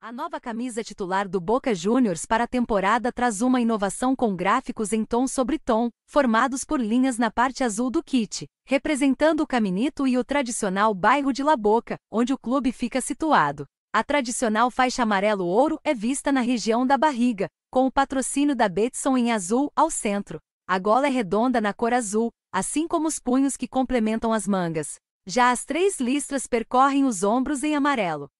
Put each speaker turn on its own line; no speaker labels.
A nova camisa titular do Boca Juniors para a temporada traz uma inovação com gráficos em tom sobre tom, formados por linhas na parte azul do kit, representando o Caminito e o tradicional bairro de La Boca, onde o clube fica situado. A tradicional faixa amarelo-ouro é vista na região da barriga, com o patrocínio da Betson em azul ao centro. A gola é redonda na cor azul, assim como os punhos que complementam as mangas. Já as três listras percorrem os ombros em amarelo.